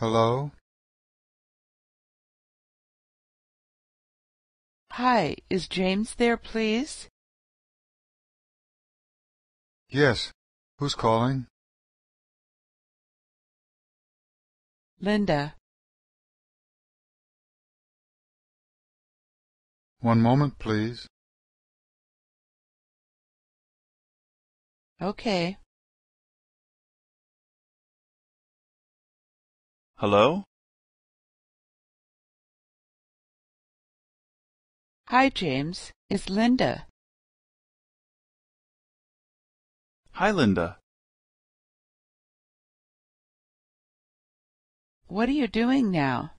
Hello? Hi, is James there, please? Yes. Who's calling? Linda. One moment, please. Okay. Hello? Hi, James. It's Linda. Hi, Linda. What are you doing now?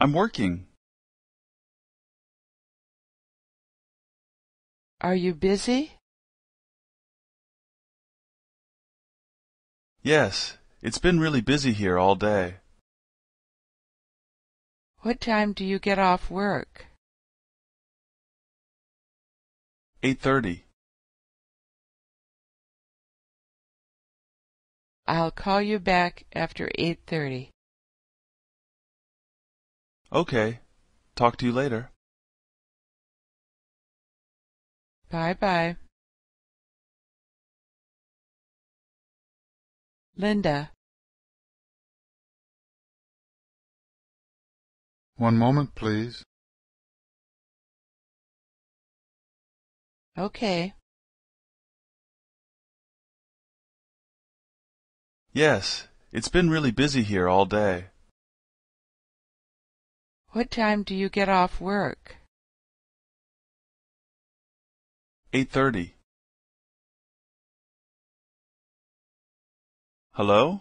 I'm working. Are you busy? Yes, it's been really busy here all day. What time do you get off work? 8:30. I'll call you back after 8:30. Okay. Talk to you later. Bye-bye. Linda. One moment, please. Okay. Yes, it's been really busy here all day. What time do you get off work? 8:30. Hello?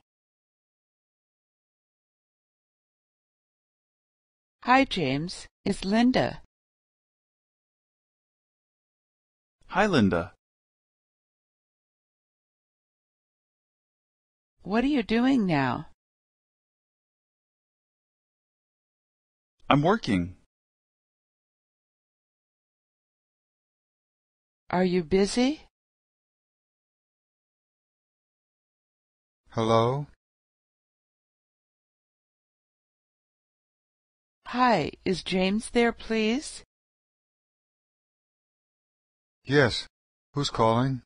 Hi, James. It's Linda. Hi, Linda. What are you doing now? I'm working. Are you busy? Hello? Hi, is James there, please? Yes. Who's calling?